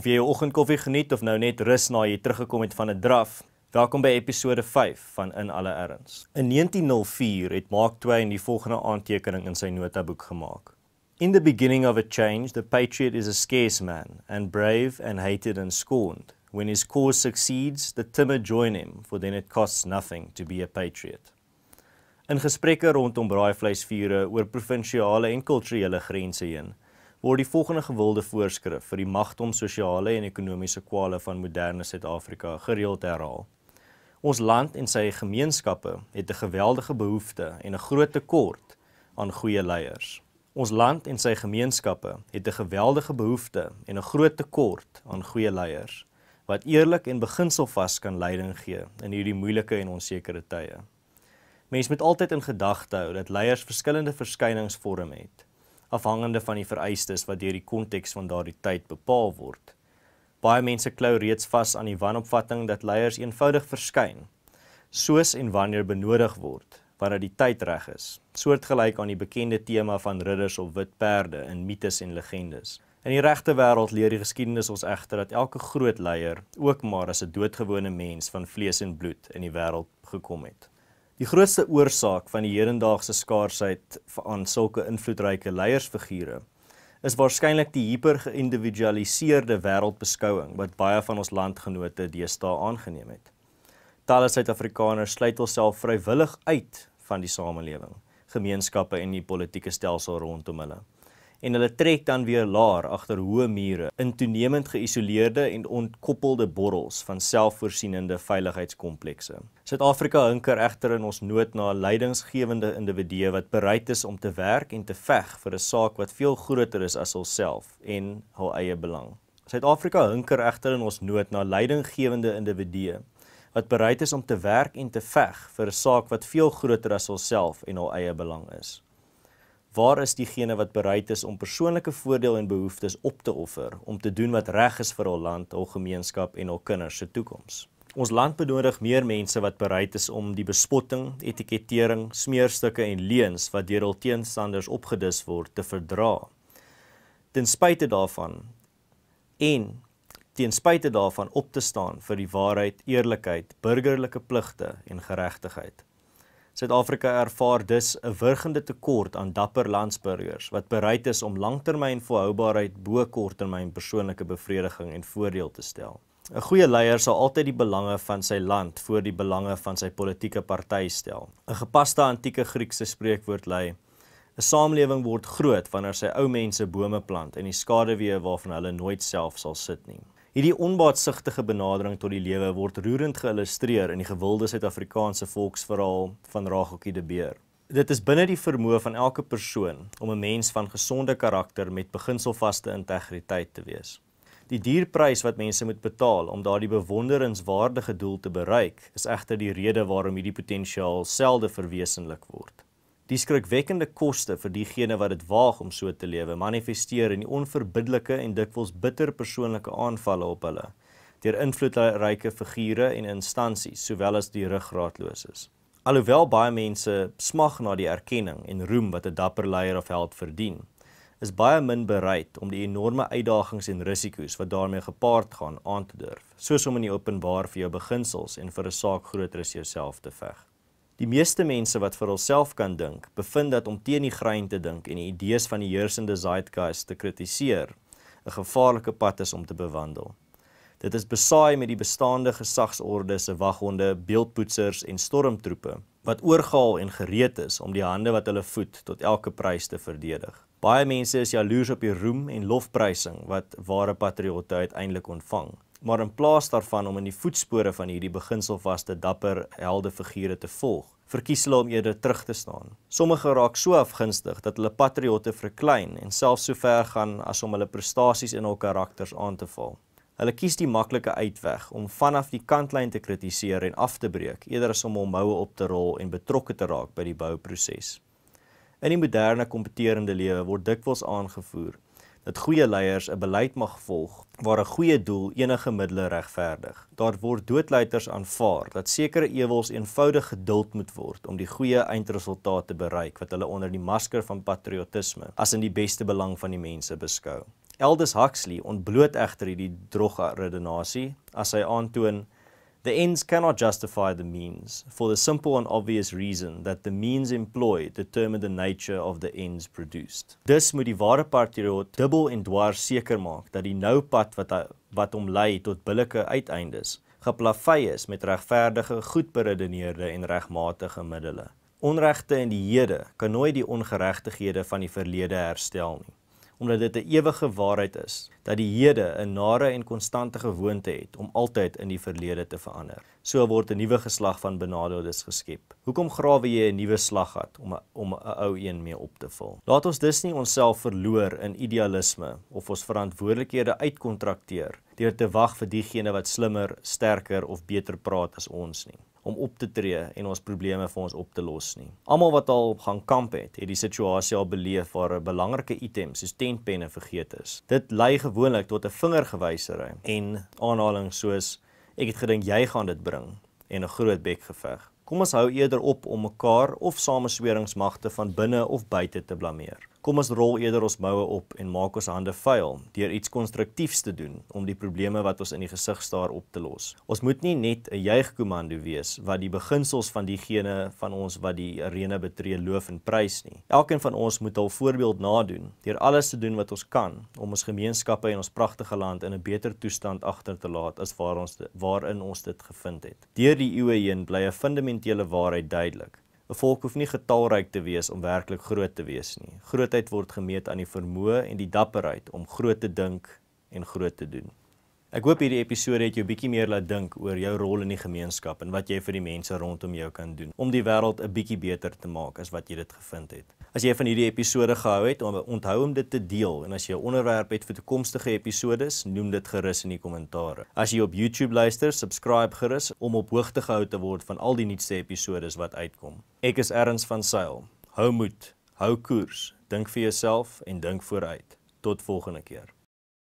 of jy jou oggendkoffie geniet of nou net rus na jy teruggekom het van 'n draf. Welkom by episode 5 van In Alle Erns. In 1904 het Mark Twain die volgende aantekening in sy notaboek gemaak. In the beginning of a change, the patriot is a scarce man, and brave and hated and scorned. When his cause succeeds, the timid join him, for then it costs nothing to be a patriot. In gesprekke rondom braaivleisvure oor provinsiale en kulturele grense heen, word die volgende gewilde voorskrif vir die magtom sosiale en ekonomiese kwale van moderne Suid-Afrika gereeld herhaal. Ons land en sy gemeenskappe het 'n geweldige behoefte en 'n groot tekort aan goeie leiers. Ons land en sy gemeenskappe het 'n geweldige behoefte en 'n groot tekort aan goeie leiers wat eerlik en beginselvas kan leiding gee in hierdie moeilike en onsekerte tye. Mens moet altyd in gedagte hou dat leiers verskillende verskynings vorm het afhangende van die vereistes wat deur die konteks van daardie tyd bepaal word. Baie mense klou reeds vas aan die wanopvatting dat leiers eenvoudig verskyn soos en wanneer benodig word wanneer die tyd reg is, soortgelyk aan die bekende tema van ridders op wit perde in mites en legendes. In die regte wêreld leer die geskiedenis ons egter dat elke groot leier ook maar as 'n doodgewone mens van vlees en bloed in die wêreld gekom het. Die grootste oorsaak van die hedendaagse skaarsheid van sulke invloedryke leiersfigure is waarskynlik die hiper-geïndividualiseerde wêreldbeskouing wat baie van ons landgenote deesdae aangeneem het. Talle Suid-Afrikaners sluit hulself vrywillig uit van die samelewing, gemeenskappe en die politieke stelsel rondom hulle en hulle trek dan weer laer agter hoë mure in toenemend geïsoleerde en ontkoppelde borrels van selfvoorsienende veiligheidskomplekse. Suid-Afrika hinker egter in ons nood na leidinggewende individue wat bereid is om te werk en te veg vir 'n saak wat veel groter is as hulself en hul eie belang. Suid-Afrika hinker egter in ons nood na leidinggewende individue wat bereid is om te werk en te veg vir 'n saak wat veel groter as hulself en hul eie belang is. Waar is diegene wat bereid is om persoonlike voordeel en behoeftes op te offer om te doen wat reg is vir hul land, hul gemeenskap en hul kinders se toekoms? Ons land benodig meer mense wat bereid is om die bespotting, etikettering, smeerstukke en leuns wat deur hul teenstanders opgedis word te verdra. Ten spyte daarvan en ten spyte daarvan op te staan vir die waarheid, eerlikheid, burgerlike pligte en geregtigheid. Suid-Afrika ervaar dus 'n wurgende tekort aan dapper landsburgers wat bereid is om langtermyn volhoubaarheid bo korttermyn persoonlike bevrediging en voordeel te stel. 'n Goeie leier sal altyd die belange van sy land voor die belange van sy politieke party stel. 'n Gepaste antieke Griekse spreekwoord lei: 'n Samelewing word groot wanneer sy ou mense bome plant en die skaduwee waarvan hulle nooit self sal sit nie. Hierdie onbaatsigtige benadering tot die lewe word roerend geillustreer in die gewilde Suid-Afrikaanse volksverhaal van Ragokkie de Beer. Dit is binne die vermoë van elke persoon om 'n mens van gesonde karakter met beginselvaste integriteit te wees. Die dierprys wat mense moet betaal om daardie bewonderenswaardige doel te bereik, is egter die rede waarom hierdie potensiaal selde verwesenlik word. Die skrikwekkende koste vir diegene wat dit waag om so te lewe, manifesteer in die onverbiddelike en dikwels bitter persoonlike aanvalle op hulle deur invloedryke figure en instansies, sowel as die ruggraatloses. Alhoewel baie mense smag na die erkenning en roem wat 'n dapper leier of held verdien, is baie min bereid om die enorme uitdagings en risiko's wat daarmee gepaard gaan aan te durf, soos om in die openbaar vir jou beginsels en vir 'n saak groter as jouself te veg. Die meeste mense wat vir hulself kan dink, bevind dat om teen die grein te dink en die idees van die heersende zeitgeist te kritiseer, 'n gevaarlike pad is om te bewandel. Dit is besaai met die bestaande gesagsorde se waghonde, beeldpoetsers en stormtroepe wat oorgehaal en gereed is om die hande wat hulle voet tot elke prys te verdedig. Baie mense is jaloers op die roem en lofprysing wat ware patriotte uiteindelik ontvang maar in plaas daarvan om in die voetspore van hierdie beginselvaste dapper heldefigure te volg, verkies hulle om eerder terug te staan. Sommige raak so afgunstig dat hulle patriotte verklein en selfs so ver gaan as om hulle prestasies in hul karakters aan te val. Hulle kies die maklike uitweg om vanaf die kantlyn te kritiseer en af te breek eerder as om hul moue op te rol en betrokke te raak by die bouproses. In die moderne kompeterende lewe word dikwels aangevoer dat goeie leiers 'n beleid mag volg waar 'n goeie doel enige middele regverdig. Daar word doodleiers aanvaar dat sekere ewels eenvoudig geduld moet word om die goeie eindresultate te bereik wat hulle onder die masker van patriotisme as in die beste belang van die mense beskou. Aldous Huxley ontbloot egter hierdie droge redenasie as hy aandoon The ends cannot justify the means, for the simple and obvious reason that the means employed determine the nature of the ends produced. Dus moet die ware partyroot dubbel en dwaar seker maak dat die nou pad wat hy, wat hom lei tot billike uiteindes geplavei is met regverdige, goed beredeneerde en regmatige middele. Onregte in die hede kan nooit die ongeregtighede van die verlede herstel nie omdat dit 'n ewige waarheid is dat die hede 'n nare en konstante gewoonte het om altyd in die verlede te verander. So word 'n nuwe geslag van benadeeldes geskep. Hoekom grawe jy 'n nuwe slaggat om a, om 'n ou een mee op te vul? Laat ons dus nie onsself verloor in idealisme of ons verantwoordelikhede uitkontrakteer deur te wag vir diegene wat slimmer, sterker of beter praat as ons nie om op te tree en ons probleme vir ons op te los nie. Almal wat al gaan kamp het, het die situasie al beleef waar 'n belangrike item soos tentpenne vergeet is. Dit lei gewoonlik tot 'n vingergewysery en aanhaling soos ek het gedink jy gaan dit bring en 'n groot bek geveg. Kom ons hou eerder op om mekaar of samesweringsmagte van binne of buite te blameer kom ons rol eerder ons moue op en maak ons hande vuil deur iets konstruktiefs te doen om die probleme wat ons in die gesig staar op te los. Ons moet nie net 'n juigkomando wees wat die beginsels van diegene van ons wat die arena betree loof en prys nie. Elkeen van ons moet hul voorbeeld nadoen deur alles te doen wat ons kan om ons gemeenskappe en ons pragtige land in 'n beter toestand agter te laat as waar ons waarin ons dit gevind het. Deur die eeue heen bly 'n fundamentele waarheid duidelik. 'n Volk hoef nie getalryk te wees om werklik groot te wees nie. Grootheid word gemeet aan die vermoë en die dapperheid om groot te dink en groot te doen. Ek hoop hierdie episode het jou bietjie meer laat dink oor jou rol in die gemeenskap en wat jy vir die mense rondom jou kan doen om die wêreld 'n bietjie beter te maak as wat jy dit gevind het. As jy van hierdie episode gehou het, onthou om dit te deel en as jy 'n onderwerp het vir toekomstige episodes, noem dit gerus in die kommentaars. As jy op YouTube luister, subscribe gerus om op hoogte gehou te word van al die nuutste episodes wat uitkom. Ek is Erns van Sail. Hou moed, hou koers, dink vir jouself en dink vooruit. Tot volgende keer.